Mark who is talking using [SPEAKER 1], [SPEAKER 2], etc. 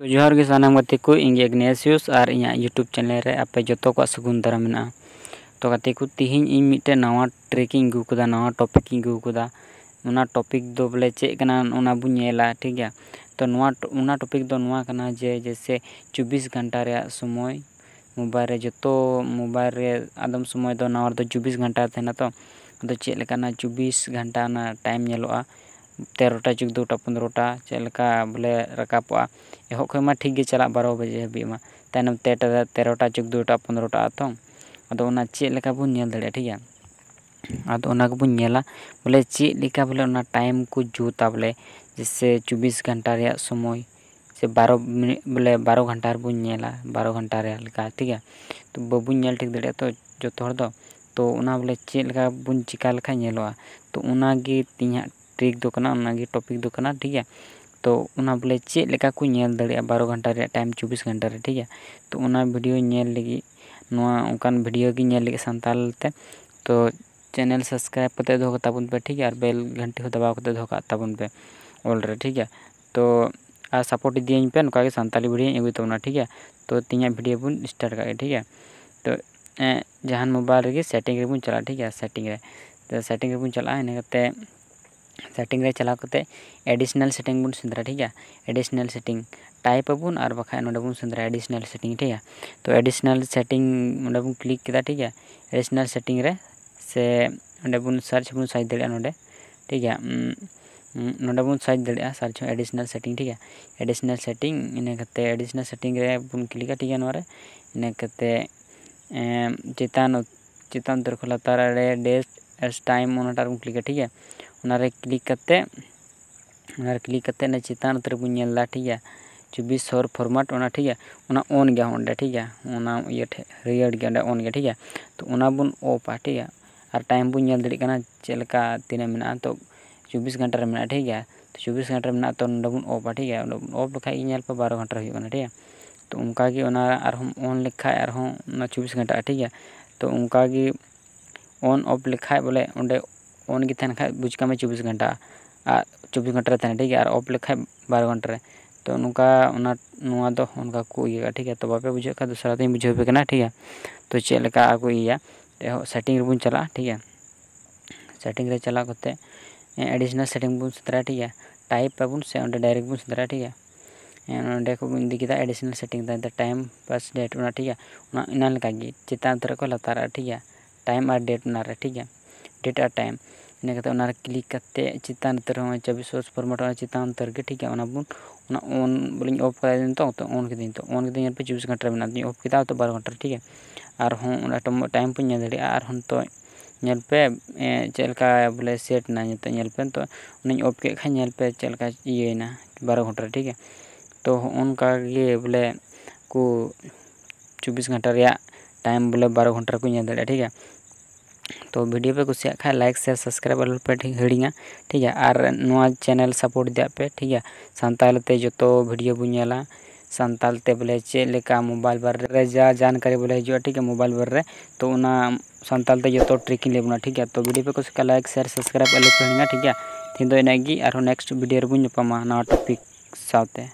[SPEAKER 1] তো যোহার গছ নাম গতিকু ইং ইগনেসিউস আর ইয়া ইউটিউব চ্যানেল রে আপে যত ক সগুন্দার মনা তো গতিকু তিহি ইন মিটে নওয়া ট্রেকিং গু কদা নওয়া টপিকিং গু কদা ওনা টপিক দ বলে চেক না ওনা বুয়েলা ঠিকিয়া তো নওয়া ওনা টপিক দ নওয়া কনা জে জেসে 24 ঘন্টা রে সময় মোবাইল রে যত মোবাইল রে আদম সময় দ নওয়ার দ 24 ঘন্টা থেনা তো তো চেক লকনা 24 ঘন্টা না টাইম খেলো আ ᱛᱮᱨᱚᱴᱟ ᱪᱚᱠ ᱫᱩᱴᱟ ᱯᱚᱱᱨᱚᱴᱟ ᱪᱮᱫ ᱞᱮᱠᱟ ᱵᱚᱞᱮ ᱨᱟᱠᱟᱵᱚᱜᱼᱟ ᱮᱦᱚᱵ ᱠᱷᱚᱱ ᱢᱟ ᱴᱷᱤᱠ ᱜᱮ ᱪᱟᱞᱟᱜ ᱵᱟᱨᱚ ᱵᱟᱡᱮ ᱦᱟᱹᱵᱤᱡ ᱢᱟ ᱛᱟᱭᱱᱚᱢ ᱛᱮ ᱛᱮᱨᱚᱴᱟ ᱪᱚᱠ ᱫᱩᱴᱟ ᱯᱚᱱᱨᱚᱴᱟ ᱛᱚ ᱟᱫᱚ ᱚᱱᱟ ᱪᱮᱫ ᱞᱮᱠᱟ ᱵᱚᱱ ᱧᱮᱞ ᱫᱟᱲᱮᱭᱟᱜᱼᱟ ᱴᱷᱤᱠ ᱜᱮᱭᱟ ᱟᱫᱚ ᱚᱱᱟ ᱜᱮᱵᱚᱱ ᱧᱮᱞᱟ ᱵᱚᱞᱮ ᱪᱮᱫ ᱞᱮᱠᱟ ᱵᱚᱞᱮ ᱚᱱᱟ ᱴᱟᱭᱤᱢ ᱠᱚ ᱡᱩᱛᱟ ᱵᱚᱞᱮ ᱡᱮᱭᱥᱮ ᱪᱚᱵᱵᱤᱥ ᱜᱷᱚᱱᱴᱟ ᱨᱮᱭᱟᱜ ᱥᱚᱢᱚᱭ ᱥᱮ ᱵᱟᱨᱚ ᱢᱤᱱᱤᱴ ᱵᱚᱞᱮ ᱵᱟᱨᱚ ᱜᱷᱚᱱᱴᱟ ᱨᱮᱵᱚᱱ ᱧᱮᱞᱟ ᱵᱟᱨᱚ ᱜᱷᱚᱱᱴᱟ ᱨᱮᱭᱟᱜ ᱞᱮᱠᱟ ᱴᱷᱤᱠ ᱜᱮᱭᱟ ᱛᱚ ᱵᱟᱵᱚᱱ ᱧᱮᱞ ᱴᱷᱤᱠ ᱫᱟᱲᱮᱭᱟᱜᱼᱟ ᱛᱚ ᱡᱚᱛᱚ ᱦᱚᱲ ᱫᱚ ᱛᱚ ᱚᱱᱟ ᱵᱚᱞᱮ ᱪᱮᱫ ᱞᱮᱠᱟ ᱵᱚᱱ ᱪᱤᱠᱟ ᱞᱮᱠᱷᱟᱱ ᱧᱮᱞᱚᱜᱼᱟ ᱛᱚ ᱚᱱᱟᱜᱮ ᱤᱧᱟᱹᱜ ट्रिक दो टॉपिक दो ठीक है तो उना बोले चेका को नल दिया बारो घंटा टाइम चौबीस घंटा ठीक है तो उना वीडियो नेकान वीडियो सानताल तो चैनल सब्सक्राइब करते दोन पे ठीक है और बेल घंटी दबाव करते दोन पे ऑलरे ठीक है तो आ सपोर्ट इदीन पे नाक सानी वीडियो अगुतना ठीक है तो तीन वीडियो बन स्टार्ट कर ठीक है तो जहां मोबाइल सेटिंग चला ठीक है सेटिंग तो सेटिंग चला इनका सेटिंग रे चला कते एडिशनल सेटिंग बन सुंदर ठीक है एडिशनल सेटिंग टाइप अब और बखा नोडे बन सुंदर एडिशनल सेटिंग ठीक है तो एडिशनल सेटिंग नोडे बन क्लिक किदा ठीक है एडिशनल सेटिंग रे से नोडे बन सर्च बन साइज देले नोडे ठीक है नोडे बन साइज देले सर्च एडिशनल सेटिंग ठीक है एडिशनल सेटिंग इने कते एडिशनल सेटिंग रे बन क्लिक ठीक है नोरे इने कते चितान चितान दरखला तारा रे डेट एस टाइम ऑन टर्म क्लिक ठीक है क्लिक क्लिक चितान तरबा ठीक है चौबीस सौ फॉर्मेट वा ठीक है उना ऑन गया हूँ ठीक है उना ये रियड गया ऑन गया ठीक है तो उना बन ओपा ठीक है और टाइम बन दिल चलका तीना मे तो चौबीस घंटा में ठीक है तो चौबीस घंटा में तो बन ठीक है ओप लेखा बारो घंटा हो ठीक है तो उनका और हम ऑन लेखा और चौबीस घंटा ठीक है तो उनका ऑन ऑफ लेखा बोले অন গি থানখাই বুঝ কামে 24 ঘন্টা আর 24 ঘন্টা তে আর অফ লেখা বাইর ঘন্টা তে তো নুকা ওনা নোয়া দ অনকা কুইয়া ঠিক আছে তো বাপে বুঝকা দসরা দিম বুঝু পেকনা ঠিক আছে তো চে লেখা আকুইয়া এহ সেটিং র বুন চালা ঠিক আছে সেটিং রে চালাকতে এডিশনাল সেটিং বুন সত্রা ঠিক আছে টাইপ পাবুন সে ওন্ডে ডাইরেক্ট বুন সত্রা ঠিক আছে অন ডে কো বুন দিকিদা এডিশনাল সেটিং তাই তা টাইম পাস ডেট উনা ঠিক আছে উনা ইনাল কা গি জেতা থর কো লতারা ঠিক আছে টাইম আর ডেট উনা রে ঠিক আছে डेट आ टाइम इन क्लिक करते चितान चाबी सोर्स फॉर्मेट चितान तरह ठीक है ऑन बोले ऑफ कर दिन तो ऑन कि ऑन कि चौबीस घंटा में ऑफ किया तो बारह घंटा ठीक है और हूँ टाइम पे दिए दिनपे चलका बोले सेटना नलपे तो ऑफ कलपे चलका इेना बारह घंटा ठीक है तो उनका गे बोले को चौबीस घंटा टाइम बोले बारह घंटा को ठीक है तो वीडियो पे कुछ खा लाइक शेयर सब्सक्राइब अलग पे हिड़ी ठीक है और नवा चैनल सपोर्ट दिया पे ठीक है सानतालते जो तो वीडियो बोला सानतालते बोले चलका मोबाइल बारे जा जानकारी बोले हजार ठीक है मोबाइल बारे तो सानतालते जो तो ट्रिकिंग ले ठीक है तो वीडियो पे कुछ लाइक शेयर सब्सक्राइब अलग पे हिड़ी ठीक है तीन दो इनगे और नेक्स्ट वीडियो नापा ना टॉपिक साथ